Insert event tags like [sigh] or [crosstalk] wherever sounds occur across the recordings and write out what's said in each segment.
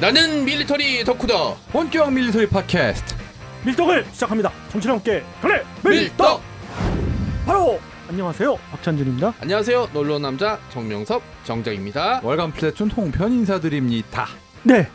나는 밀리터리 덕후다 본격 밀리터리 팟캐스트 밀떡을 시작합니다. 정치랑 함께 래 밀떡! 바로 안녕하세요 박찬준입니다. 안녕하세요 놀러 남자 정명섭 정정입니다 월간 플랫툰 통편 인사드립니다. 네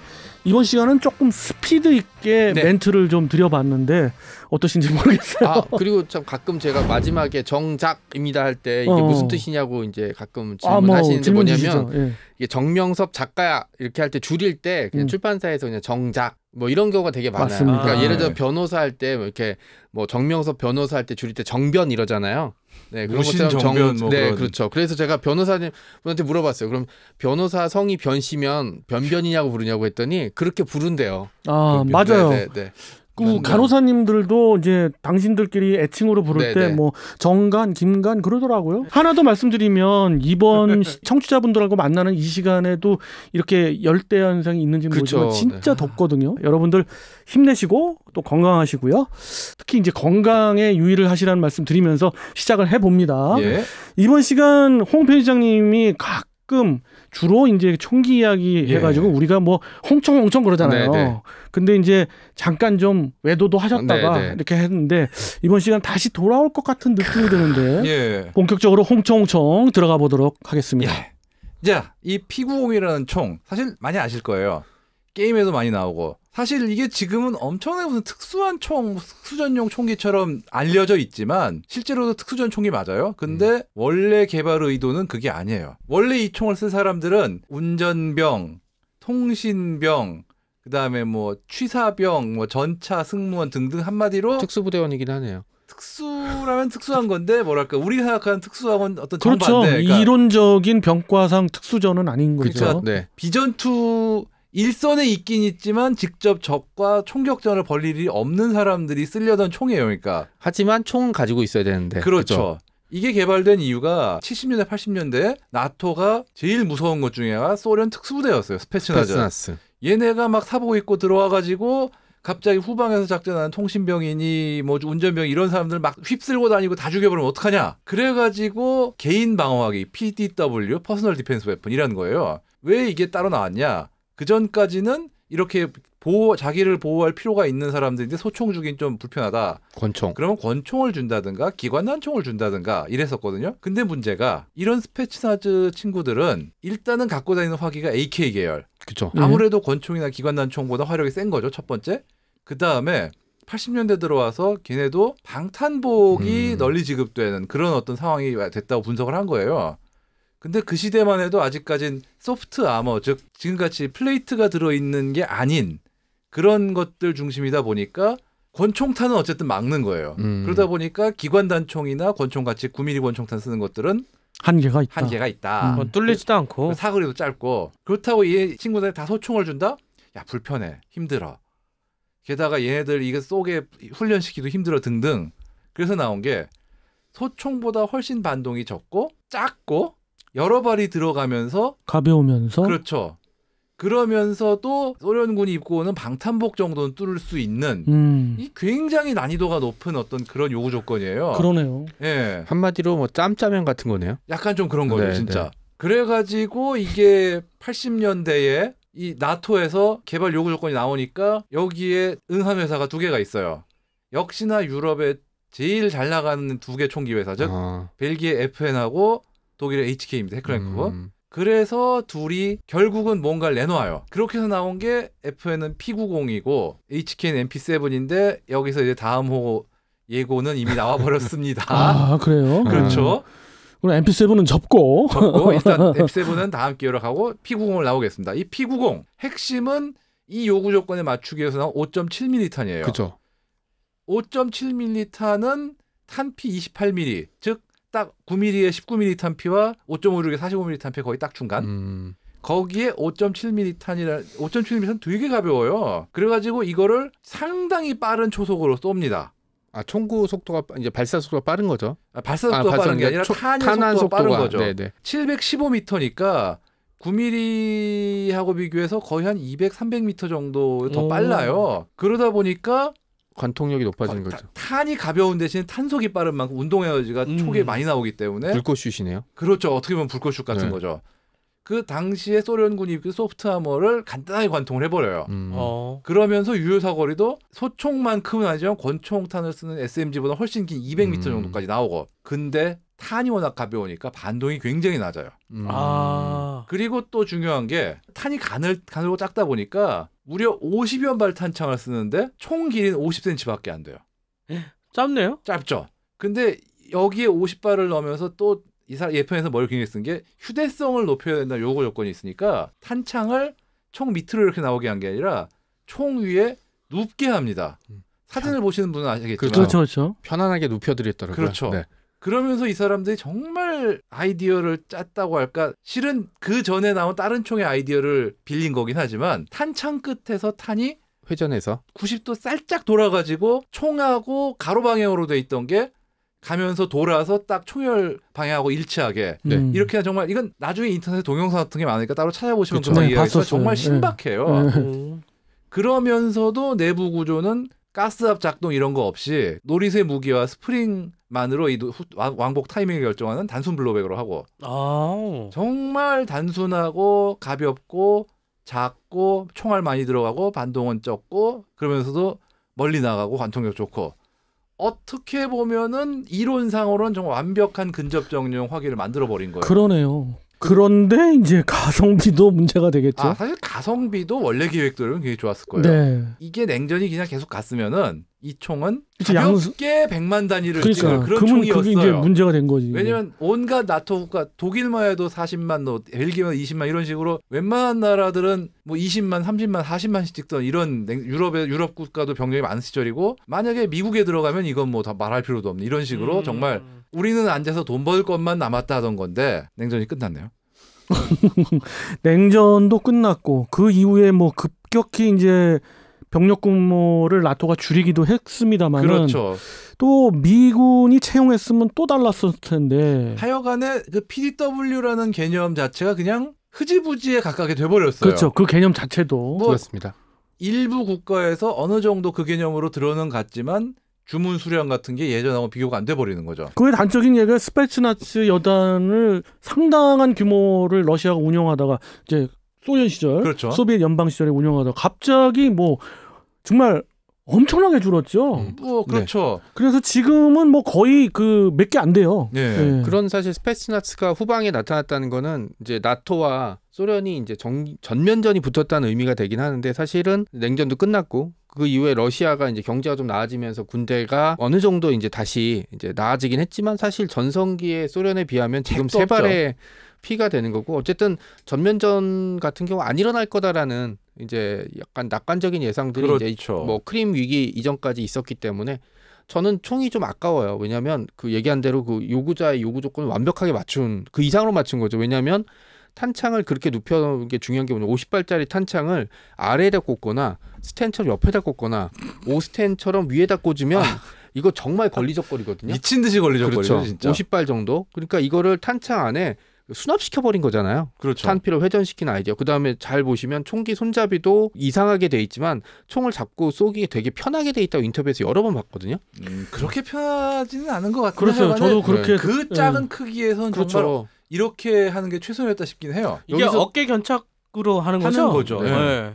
이번 시간은 조금 스피드 있게 네. 멘트를 좀 드려봤는데 어떠신지 모르겠어요. 아 그리고 참 가끔 제가 마지막에 정작입니다 할 때 이게 어. 무슨 뜻이냐고 이제 가끔 아, 질문하시는데 아, 뭐, 뭐냐면 예. 이게 정명섭 작가 야 이렇게 할 때 줄일 때 그냥 음. 출판사에서 그냥 정작 뭐 이런 경우가 되게 많아요. 맞습니다. 그러니까 예를 들어 네. 변호사 할때뭐 이렇게 뭐 정명섭 변호사 할 때 줄일 때 정변 이러잖아요. 네, 그런 것처럼 정변 뭐 네, 그런... 그렇죠. 그래서 제가 변호사님한테 분 물어봤어요. 그럼 변호사 성이 변시면 변변이냐고 부르냐고 했더니 그렇게 부른대요. 아, 변 맞아요. 네, 네, 네. 그 네. 간호사님들도 이제 당신들끼리 애칭으로 부를 네, 때뭐 네. 정간, 김간 그러더라고요. 하나 더 말씀드리면 이번 [laughs] 청취자분들하고 만나는 이 시간에도 이렇게 열대 현상이 있는지 모르지만 그쵸, 그렇죠. 진짜 네. 덥거든요. 여러분들 힘내시고 또 건강하시고요. 특히 이제 건강에 유의를 하시라는 말씀 드리면서 시작을 해 봅니다. 예. 이번 시간 홍 편의장님이 각 가끔 주로 이제 총기 이야기 예. 해가지고 우리가 뭐 홍청홍청 그러잖아요. 네네. 네. 근데 이제 잠깐 좀 외도도 하셨다가 네네. 네. 이렇게 했는데 이번 시간 다시 돌아올 것 같은 느낌이 드는데 [laughs] 예. 본격적으로 홍청홍청 들어가 보도록 하겠습니다. 예. 자, 이피구공이라는총 사실 많이 아실 거예요. 게임에도 많이 나오고 사실 이게 지금은 엄청나게 무슨 특수한 총, 특수전용 총기처럼 알려져 있지만 실제로도 특수전 총이 맞아요. 근데 음. 원래 개발 의도는 그게 아니에요. 원래 이 총을 쓴 사람들은 운전병, 통신병, 그다음에 뭐 취사병, 뭐 전차 승무원 등등 한마디로 특수부대원이긴 하네요. 특수라면 특수한 건데 뭐랄까 우리가 생각하는 특수하고는 어떤 그렇죠. 그러니까 이론적인 병과상 특수전은 아닌 거죠. 그렇죠. 네. 비전투 일선에 있긴 있지만 직접 적과 총격전을 벌일 이 없는 사람들이 쓰려던 총이에요. 그러니까. 하지만 총은 가지고 있어야 되는데. 그렇죠. 그렇죠? 이게 개발된 이유가 70년대 80년대 나토가 제일 무서운 것 중에 하나 소련 특수부대였어요. 스페츠나전. 스페츠나스. 얘네가 막 사보고 있고 들어와 가지고 갑자기 후방에서 작전하는 통신병이니 뭐 운전병 이런 사람들 막 휩쓸고 다니고 다 죽여버리면 어떡하냐. 그래가지고 개인 방어하기 PDW (Personal d e f e n 이라는 거예요. 왜 이게 따로 나왔냐? 그 전까지는 이렇게 보호 자기를 보호할 필요가 있는 사람들인데 소총 주긴 좀 불편하다. 권총. 그러면 권총을 준다든가 기관난총을 준다든가 이랬었거든요. 근데 문제가 이런 스페츠사즈 친구들은 일단은 갖고 다니는 화기가 AK 계열. 그죠. 음. 아무래도 권총이나 기관난총보다 화력이 센 거죠. 첫 번째. 그 다음에 80년대 들어와서 걔네도 방탄복이 음. 널리 지급되는 그런 어떤 상황이 됐다고 분석을 한 거예요. 근데 그 시대만 해도 아직까진 소프트 아머, 즉 지금같이 플레이트가 들어있는 게 아닌 그런 것들 중심이다 보니까 권총탄은 어쨌든 막는 거예요. 음. 그러다 보니까 기관 단총이나 권총 같이 9mm 권총탄 쓰는 것들은 한계가 있다. 한계가 있다. 음. 뚫리지도 않고 사거리도 짧고 그렇다고 이 친구들 다 소총을 준다? 야 불편해, 힘들어. 게다가 얘네들 이거 속에 훈련시키기도 힘들어 등등. 그래서 나온 게 소총보다 훨씬 반동이 적고 작고 여러 발이 들어가면서 가벼우면서 그렇죠. 그러면서 도 소련군이 입고 오는 방탄복 정도는 뚫을 수 있는 음. 이 굉장히 난이도가 높은 어떤 그런 요구 조건이에요. 그러네요. 예. 한마디로 뭐 짬짜면 같은 거네요. 약간 좀 그런 거죠, 네, 진짜. 네. 그래 가지고 이게 80년대에 이 나토에서 개발 요구 조건이 나오니까 여기에 응한 회사가 두 개가 있어요. 역시나 유럽의 제일 잘 나가는 두 개 총기 회사 즉 아. 벨기에 FN하고 독일의 HK입니다. 해클랭크 음. 그래서 둘이 결국은 뭔가를 내놓아요. 그렇게 해서 나온 게 FN은 P90이고 HK는 MP7인데 여기서 이제 다음 호 예고는 이미 나와 버렸습니다. [laughs] 아, 그래요? [laughs] 그렇죠. 아. 그럼 MP7은 접고. 접고 일단 [laughs] MP7은 다음 기회로 가고 P90을 나오겠습니다. 이 P90 핵심은 이 요구 조건에 맞추기 위해서 나온 5.7mm 탄이에요. 그렇죠. 5.7mm 탄은 탄피 28mm 즉딱 9mm에 19mm 탄피와 5.56에 45mm 탄피 거의 딱 중간. 음. 거기에 5.7mm 탄이라 5.7mm 탄 되게 가벼워요. 그래가지고 이거를 상당히 빠른 초속으로 쏩니다. 아 총구 속도가 이제 발사 속도가 빠른 거죠? 아, 발사 아, 속도가 아, 빠른 게 아니라 초, 탄의 속도가, 속도가, 빠른 거죠. 네네. 715m니까 9mm하고 비교해서 거의 한 200, 300m 정도 더 오. 빨라요. 그러다 보니까 관통력이 높아지는 거죠. 탄이 가벼운 대신 탄속이 빠른 만큼 운동 에너지가 음. 기에 많이 나오기 때문에 불꽃슛이네요. 그렇죠. 어떻게 보면 불꽃슛 같은 네. 거죠. 그 당시에 소련군이 그 소프트 하머를 간단하게 관통을 해버려요. 음. 어. 그러면서 유효 사거리도 소총만큼은 아니지만 권총탄을 쓰는 SMG보다 훨씬 긴 200m 음. 정도까지 나오고, 근데 탄이 워낙 가벼우니까 반동이 굉장히 낮아요. 음. 아. 그리고 또 중요한 게 탄이 가늘 가늘고 작다 보니까 무려 50여 발 탄창을 쓰는데 총 길이는 50cm밖에 안 돼요. 예, 짧네요. 짧죠. 근데 여기에 50발을 넣으면서 또 이사 예편에서 머리 굉장히 쓴게 휴대성을 높여야 된다 요거 조건이 있으니까 탄창을 총 밑으로 이렇게 나오게 한 게 아니라 총 위에 눕게 합니다. 음. 사진을 보시는 분은 아시겠지만 그렇죠, 그렇죠. 편안하게 눕혀드렸더라고요. 그렇죠. 네. 그러면서 이 사람들이 정말 아이디어를 짰다고 할까? 실은 그 전에 나온 다른 총의 아이디어를 빌린 거긴 하지만 탄창 끝에서 탄이 회전해서 90도 살짝 돌아가지고 총하고 가로 방향으로 돼 있던 게 가면서 돌아서 딱 총열 방향하고 일치하게 네. 음. 이렇게 정말 이건 나중에 인터넷 동영상 같은 게 많으니까 따로 찾아보시면 그렇죠. 금방 네, 이해가 정말 네. 신박해요. 네. 음. 그러면서도 내부 구조는 가스압 작동 이런 거 없이 노리쇠 무기와 스프링 만으로 이 왕복 타이밍을 결정하는 단순 블로백으로 하고 아우. 정말 단순하고 가볍고 작고 총알 많이 들어가고 반동은 적고 그러면서도 멀리 나가고 관통력 좋고 어떻게 보면은 이론상으로는 정말 완벽한 근접 정령 화기를 만들어 버린 거예요. 그러네요. 그런데 이제 가성비도 문제가 되겠죠. 아, 사실 가성비도 원래 계획대로는 굉장히 좋았을 거예요. 네. 이게 냉전이 그냥 계속 갔으면은 이 총은 그치, 가볍게 백만 단위를 그러니까, 찍을 그런 총이었어요. 이제 문제가 된 거지. 왜냐면 온갖 나토 국가 독일만 해도 40만, 노, 벨기에만 20만 이런 식으로 웬만한 나라들은 뭐 20만, 30만, 40만씩 찍던 이런 유럽의 유럽 국가도 병력이 많은 시절이고 만약에 미국에 들어가면 이건 뭐다 말할 필요도 없는 이런 식으로 음. 정말 우리는 앉아서 돈 벌 것만 남았다 하던 건데 냉전이 끝났네요. [laughs] 냉전도 끝났고 그 이후에 뭐 급격히 이제 병력 규모를 나토가 줄이기도 했습니다만 그렇죠. 또 미군이 채용했으면 또 달랐을 텐데 하여간에 그 PDW라는 개념 자체가 그냥 흐지부지에 가깝게 돼버렸어요. 그렇죠. 그 개념 자체도 뭐 그렇습니다. 일부 국가에서 어느 정도 그 개념으로 들어는 갔지만 주문 수량 같은 게 예전하고 비교가 안돼 버리는 거죠. 그의 단적인 예가 스페츠나츠 여단을 상당한 규모를 러시아가 운영하다가 이제 소련 시절, 그렇죠. 소비엣 연방 시절에 운영하다가 갑자기 뭐 정말 엄청나게 줄었죠. 음. 뭐 그렇죠. 네. 그래서 지금은 뭐 거의 그 몇 개 안 돼요. 네. 네. 그런 사실 스페츠나츠가 후방에 나타났다는 거는 이제 나토와 소련이 이제 정, 전면전이 붙었다는 의미가 되긴 하는데 사실은 냉전도 끝났고 그 이후에 러시아가 이제 경제가 좀 나아지면서 군대가 어느 정도 이제 다시 이제 나아지긴 했지만 사실 전성기의 소련에 비하면 지금 세 발의 피가 되는 거고 어쨌든 전면전 같은 경우 안 일어날 거다라는 이제 약간 낙관적인 예상들이 그렇죠. 이제 뭐 크림 위기 이전까지 있었기 때문에 저는 총이 좀 아까워요. 왜냐하면 그 얘기한 대로 그 요구자의 요구 조건을 완벽하게 맞춘 그 이상으로 맞춘 거죠. 왜냐하면 탄창을 그렇게 눕혀놓은 게 중요한 게 뭐냐. 50발짜리 탄창을 아래에다 꽂거나 스탠처럼 옆에다 꽂거나 오스탠처럼 위에다 꽂으면 아. 이거 정말 걸리적거리거든요. 미친 듯이 걸리적거리죠, 그렇죠. 진짜. 50발 정도. 그러니까 이거를 탄창 안에 수납시켜버린 거잖아요. 그렇죠. 탄피로 회전시킨 아이디어. 그 다음에 잘 보시면 총기 손잡이도 이상하게 돼 있지만 총을 잡고 쏘기 되게 편하게 돼 있다고 인터뷰에서 여러 번 봤거든요. 음, 그렇게 편하지는 않은 것 같아요. 그렇죠. 저도 그렇게 그 예. 작은 크기에선 그렇죠. 정말 이렇게 하는 게 최선이었다 싶긴 해요. 이게 어깨 견착으로 하는 거죠. 하는 거죠. 네. 예. 네.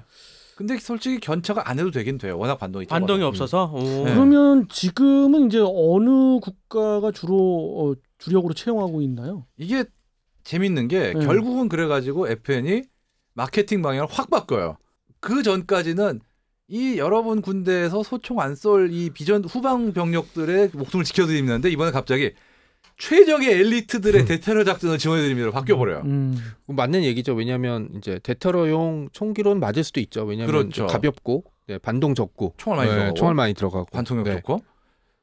근데 솔직히 견착을 안 해도 되긴 돼요. 워낙 반동이 반동이 음. 없어서. 네. 그러면 지금은 이제 어느 국가가 주로 어, 주력으로 채용하고 있나요? 이게 재밌는 게 음. 결국은 그래가지고 FN이 마케팅 방향을 확 바꿔요. 그 전까지는 이 여러분 군대에서 소총 안 쏠 이 비전 후방 병력들의 목숨을 지켜드리는데 이번에 갑자기 최적의 엘리트들의 [laughs] 대테러 작전을 지원해드립니다. 바뀌어버려요. 음. 음. 맞는 얘기죠. 왜냐하면 이제 대테러용 총기론 맞을 수도 있죠. 왜냐하면 그렇죠. 가볍고 네, 반동 적고 총알 많이, 네, 총알 많이 들어가고 반통력 네. 좋고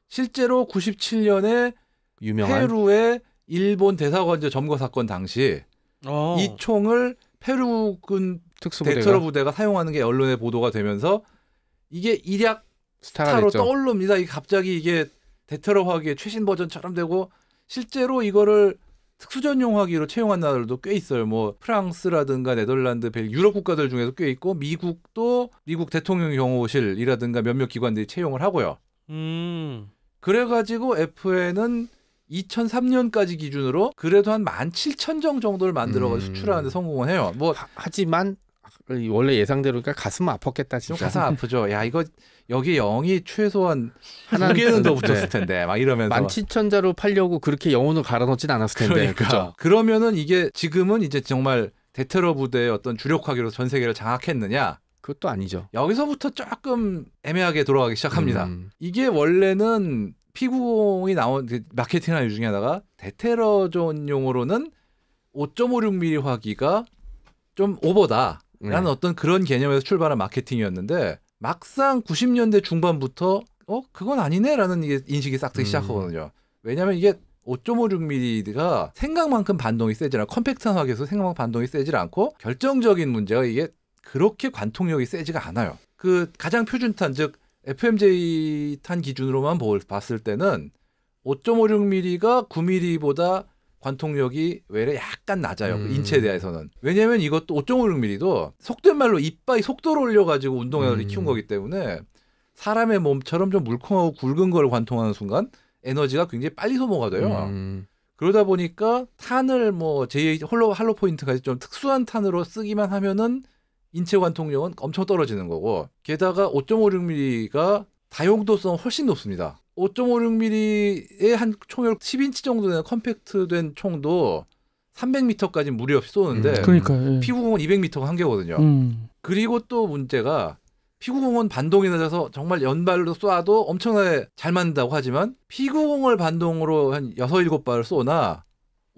실제로 97년에 유명한 페루의 일본 대사관제 점거 사건 당시 어. 이 총을 페루군 특수대처로 부대가 사용하는 게 언론에 보도가 되면서 이게 일약 스타로 떠오릅니다. 이게 갑자기 이게 대테러 화기의 최신 버전처럼 되고 실제로 이거를 특수전용 화기로 채용한 나라들도 꽤 있어요. 뭐 프랑스라든가 네덜란드, 벨 유럽 국가들 중에서 꽤 있고 미국도 미국 대통령 경호실이라든가 몇몇 기관들이 채용을 하고요. 음. 그래가지고 FN은 2003년까지 기준으로 그래도 한 17,000정 정도를 만들어서 음. 수출하는데 성공을 해요. 뭐 하, 지만 원래 예상대로니까 그러니까 가슴 아팠겠다 진짜. 가슴 아프죠. 야 이거 여기 영이 최소한 한 두 개는 네 더 네 붙었을 네. 텐데 막 이러면서 17,000자로 팔려고 그렇게 영혼을 갈아 넣진 않았을 텐데. 그러니까. 그렇죠? 그러면은 이게 지금은 이제 정말 대테러 부대의 어떤 주력화기로 전 세계를 장악했느냐? 그것도 아니죠. 여기서부터 조금 애매하게 돌아가기 시작합니다. 음. 이게 원래는 피9 0이 나온 그 마케팅한 이유 중에 하나가 대테러존용으로는 5.56mm 화기가 좀 오버다라는 네. 어떤 그런 개념에서 출발한 마케팅이었는데 막상 90년대 중반부터 어 그건 아니네라는 인식이 싹 트기 음. 시작하거든요. 왜냐하면 이게 5.56mm가 생각만큼 반동이 세지 않고 컴팩트한 화기에서 생각만큼 반동이 세지 않고 결정적인 문제가 이게 그렇게 관통력이 세지가 않아요. 그 가장 표준탄 즉 FMJ 탄 기준으로만 봤을 때는 5.56mm가 9mm보다 관통력이 외래 약간 낮아요. 음. 인체에 대해서는. 왜냐면 이것도 5.56mm도 속된 말로 이빨 속도를 올려가지고 운동량을 음. 키운 거기 때문에 사람의 몸처럼 좀 물컹하고 굵은 걸 관통하는 순간 에너지가 굉장히 빨리 소모가 돼요. 음. 그러다 보니까 탄을 뭐제이 홀로 할로 포인트까지 좀 특수한 탄으로 쓰기만 하면은 인체 관통력은 엄청 떨어지는 거고 게다가 5.56mm가 다용도성 훨씬 높습니다. 5.56mm의 한 총열 10인치 정도 되는 컴팩트된 총도 300m까지 무리 없이 쏘는데 음, 그러니까, 예. 피구공은 200m가 한계거든요. 음. 그리고 또 문제가 피구공은 반동이 낮아서 정말 연발로 쏴도 엄청나게 잘 맞는다고 하지만 피구공을 반동으로 한 6, 7발을 쏘나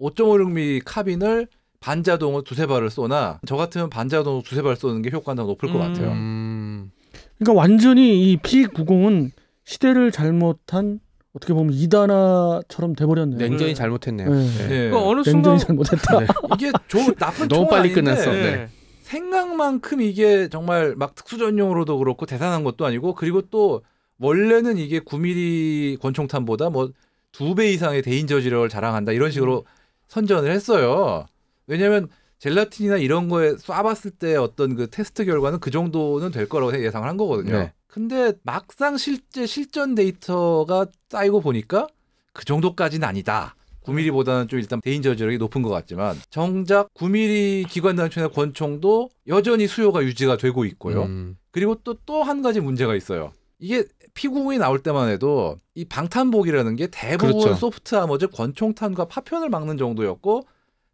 5.56mm 카빈을 반자동을 두세 발을 쏘나 저 같으면 반자동 두세 발 쏘는 게 효과가 더 높을 것 음. 같아요. 음... 그러니까 완전히 이 P90은 시대를 잘못한 어떻게 보면 이단화처럼 돼버렸네요. 냉전이 네. 잘못했네요. 네. 네. 네. 그러니까 어느 순간 냉전이 잘못했다. 네. [laughs] 이게 좋은 나쁜 너무 빨리 아닌데, 끝났어. 네. 생각만큼 이게 정말 막 특수전용으로도 그렇고 대단한 것도 아니고 그리고 또 원래는 이게 9mm 권총탄보다 뭐 두 배 이상의 대인 저지력을 자랑한다 이런 식으로 음. 선전을 했어요. 왜냐하면 젤라틴이나 이런 거에 쏴봤을 때 어떤 그 테스트 결과는 그 정도는 될 거라고 예상을 한 거거든요. 네. 근데 막상 실제 실전 데이터가 쌓이고 보니까 그 정도까지는 아니다. 9mm보다는 좀 일단 대인 저지력이 높은 것 같지만 정작 9mm 기관단체이나 권총도 여전히 수요가 유지가 되고 있고요. 음. 그리고 또 또 한 가지 문제가 있어요. 이게 피구공이 나올 때만 해도 이 방탄복이라는 게 대부분 그렇죠. 소프트 아머즈 권총탄과 파편을 막는 정도였고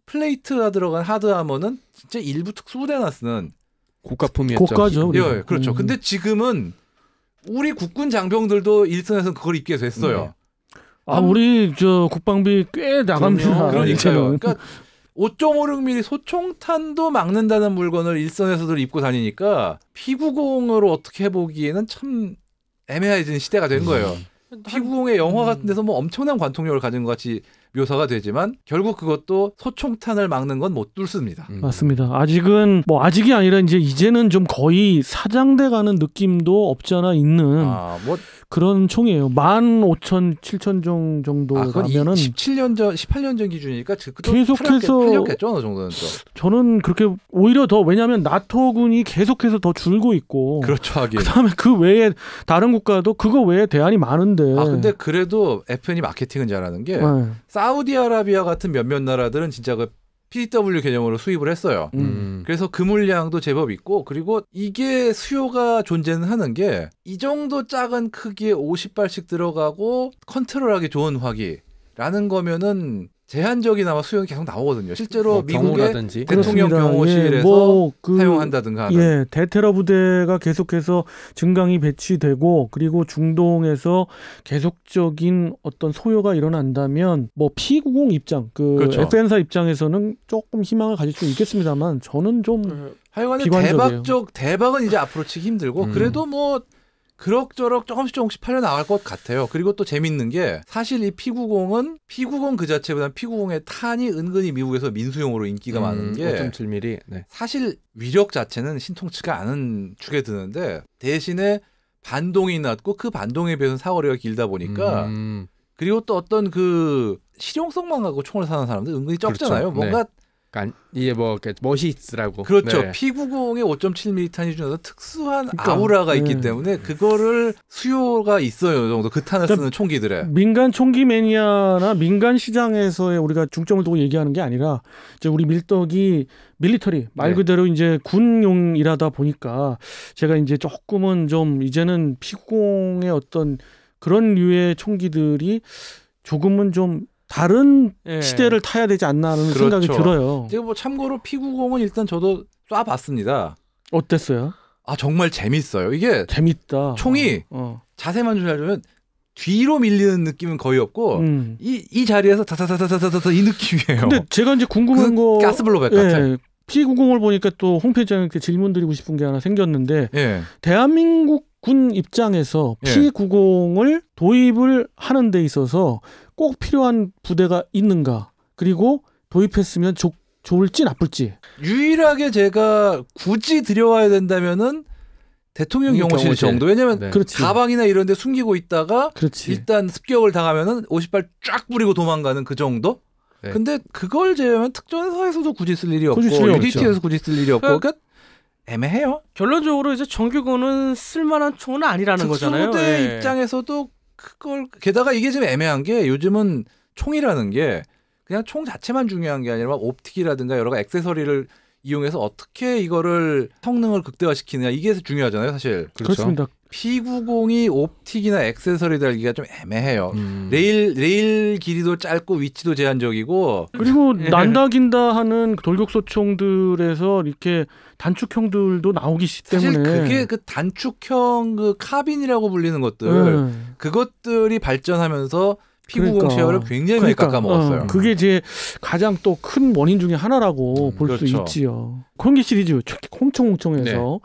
플레이트가 들어간 하드아머는 진짜 일부 특수부대나 쓰는 고가품이었죠. 고가죠. 예, 네, 그렇죠. 음. 근데 지금은 우리 국군 장병들도 일선에서 그걸 입게 됐어요. 네. 아, 음. 우리 저 국방비 꽤 나갑니다. 그러니까요. 그러니까 5.56mm 소총탄도 막는다는 물건을 일선에서도 입고 다니니까 피구공으로 어떻게 보기에는 참 애매해진 시대가 된 음. 거예요. 음. 피구공의 영화 같은 음. 데서 뭐 엄청난 관통력을 가진 것 같이 묘사가 되지만 결국 그것도 소총탄을 막는 건 못 뚫습니다. 음. 맞습니다. 아직은 뭐 아직이 아니라 이제 이제는 좀 거의 사장돼 가는 느낌도 없지 아 있는. 아, 뭐 그런 총이에요. 만 오천 칠천 종 정도라면은 아, 17년 전, 18년 전 기준이니까 그 계속해서 풀렸겠죠 어느 정도는 또. 저는 그렇게 오히려 더 왜냐하면 나토군이 계속해서 더 줄고 있고 그렇죠 하긴. 그다음에 그 외에 다른 국가도 그거 외에 대안이 많은데. 아 근데 그래도 FN이 e 마케팅은 잘하는 게 네. 사우디아라비아 같은 몇몇 나라들은 진짜 그 PW 개념으로 수입을 했어요. 음. 그래서 그 물량도 제법 있고 그리고 이게 수요가 존재는 하는 게 이 정도 작은 크기에 50발씩 들어가고 컨트롤하기 좋은 화기 라는 거면은 제한적이나마 수용이 계속 나오거든요. 실제로 뭐 미국의 경우라든지. 대통령 그렇습호실에서 예, 뭐 그, 사용한다든가 하는. 예, 대테러 부대가 계속해서 증강이 배치되고 그리고 중동에서 계속적인 어떤 소요가 일어난다면 뭐피9공 입장, 그 그렇죠. FN사 입장에서는 조금 희망을 가질 수 있겠습니다만 저는 좀 네. 하여간에 비관적이에요. 대박적 대박은 이제 앞으로 치기 힘들고 음. 그래도 뭐 그럭저럭 조금씩 조금씩 팔려 나갈 것 같아요. 그리고 또 재밌는 게 사실 이 P90은 P90 그 자체보다 P90의 탄이 은근히 미국에서 민수용으로 인기가 음, 많은 게 5.7mm. 네. 사실 위력 자체는 신통치가 않은 축에 드는데 대신에 반동이 낮고그 반동에 비해서 사거리가 길다 보니까 음. 그리고 또 어떤 그 실용성만 갖고 총을 사는 사람들 은근히 적잖아요. 그렇죠. 네. 뭔가 네. 이게 뭐 멋이스라고 그렇죠. 네. P90의 5.7mm 탄이 중에서 특수한 그러니까, 아우라가 네. 있기 때문에 그거를 수요가 있어요. 정도 그 탄을 그러니까 쓰는 총기들에 민간 총기 매니아나 민간 시장에서의 우리가 중점을 두고 얘기하는 게 아니라 이제 우리 밀떡이 밀리터리 말 네. 그대로 네. 이제 군용이라다 보니까 제가 이제 조금은 좀 이제는 P90의 어떤 그런 류의 총기들이 조금은 좀 다른 예. 시대를 타야 되지 않나 하는 그렇죠. 생각이 들어요. 제가 뭐 참고로 피구공은 일단 저도 쏴봤습니다. 어땠어요? 아 정말 재밌어요. 이게 재밌다. 총이 어, 어. 자세만 주면 뒤로 밀리는 느낌은 거의 없고 음. 이, 이 자리에서 다다다다다다이 느낌이에요. 근데 제가 이제 궁금한 그거 가스블로백 같아요. 예, P90을 보니까 또 홈페이지에 질문 드리고 싶은 게 하나 생겼는데 예. 대한민국 군 입장에서 예. P90을 도입을 하는 데 있어서 꼭 필요한 부대가 있는가? 그리고 도입했으면 좋, 좋을지 나쁠지. 유일하게 제가 굳이 들여와야 된다면은 대통령 경호실 음, 정도. 왜냐면 네. 가방이나 이런 데 숨기고 있다가 그렇지. 일단 습격을 당하면은 50발 쫙 뿌리고 도망가는 그 정도? 네. 근데 그걸 제외하면 특전사에서도 굳이 쓸 일이 없고 UDT에서 굳이 쓸 일이 없고 그러니까, 그러니까 애매해요. 결론적으로 이제 정규군은 쓸만한 총은 아니라는 거잖아요. 특수대 예. 네. 입장에서도 그걸 게다가 이게 지금 애매한 게 요즘은 총이라는 게 그냥 총 자체만 중요한 게 아니라 옵틱이라든가 여러 가지 액세서리를 이용해서 어떻게 이거를 성능을 극대화시키느냐 이게 중요하잖아요 사실 그렇죠. 그렇습니다피구공이 옵틱이나 액세서리 달기가 좀 애매해요 음. 레일 레일 길이도 짧고 위치도 제한적이고 그리고 예. 난다 긴다 하는 돌격소총들에서 이렇게 단축형들도 나오기 때문에 사실 그게 그 단축형 그 카빈이라고 불리는 것들 네. 그것들이 발전하면서 피부 그러니까. 공체열을 굉장히 그러니까. 많이 깎아먹었어요. 어, 그게 이제 가장 또 큰 원인 중의 하나라고 음, 볼수 그렇죠. 있지요. 공기 시리즈 홍청홍청에서 네.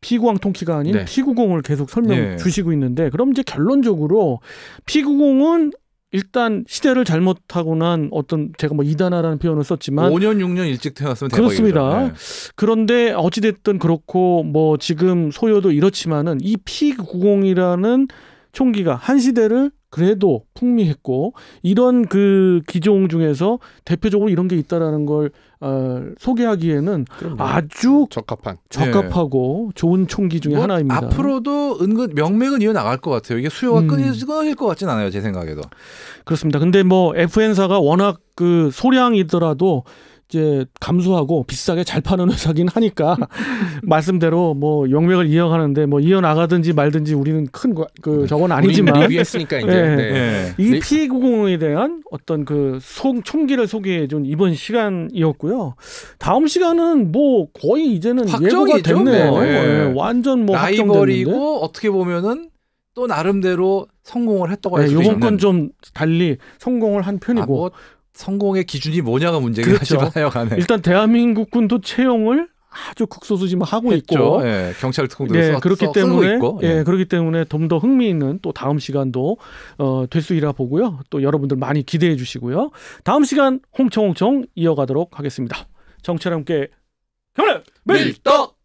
피구왕통키가 아닌 네. 피구공을 계속 설명 네. 주시고 있는데 그럼 이제 결론적으로 피구공은 일단 시대를 잘못하고 난 어떤 제가 뭐 이단화라는 표현을 썼지만 5년 6년 일찍 태어났으면 그렇습니다. 네. 그런데 어찌 됐든 그렇고 뭐 지금 소요도 이렇지만은 이 P90이라는 총기가 한 시대를 그래도 풍미했고 이런 그 기종 중에서 대표적으로 이런 게 있다라는 걸 어, 소개하기에는 그럼요. 아주 적합한 적합하고 네. 좋은 총기 중의 뭐, 하나입니다. 앞으로도 은근 명맥은 이어 나갈 것 같아요. 이게 수요가 음. 끊어일것 같진 않아요, 제 생각에도. 그렇습니다. 근데 뭐 FN사가 워낙 그 소량이더라도 이제 감수하고 비싸게 잘 파는 회사긴 하니까 [laughs] 말씀대로 뭐 영맥을 이어가는데 뭐 이어 나가든지 말든지 우리는 큰 그 저건 아니지만 리했으니까 이제 예, 예. 네. 예. 네. 이 P900에 대한 어떤 그 속, 총기를 소개해 준 이번 시간이었고요. 다음 시간은 뭐 거의 이제는 예고가 됐네요. 네. 완전 뭐 라이벌이고 어떻게 보면은 또 나름대로 성공을 했다고 해요. 네, 이번 건 좀 달리 성공을 한 편이고 아, 뭐 성공의 기준이 뭐냐가 문제긴 그렇죠. 하지만요. 간에. 일단 대한민국 군도 채용을 아주 극소수 지만 뭐 하고 했죠. 있고 예, 경찰 특공도 예, 네, 그렇기 써, 때문에 있고. 예. 예. 그렇기 때문에 좀 더 흥미 있는 또 다음 시간도 어, 될수이라 보고요. 또 여러분들 많이 기대해 주시고요. 다음 시간 홍청홍청 이어가도록 하겠습니다. 정철 함께 경례 밀떡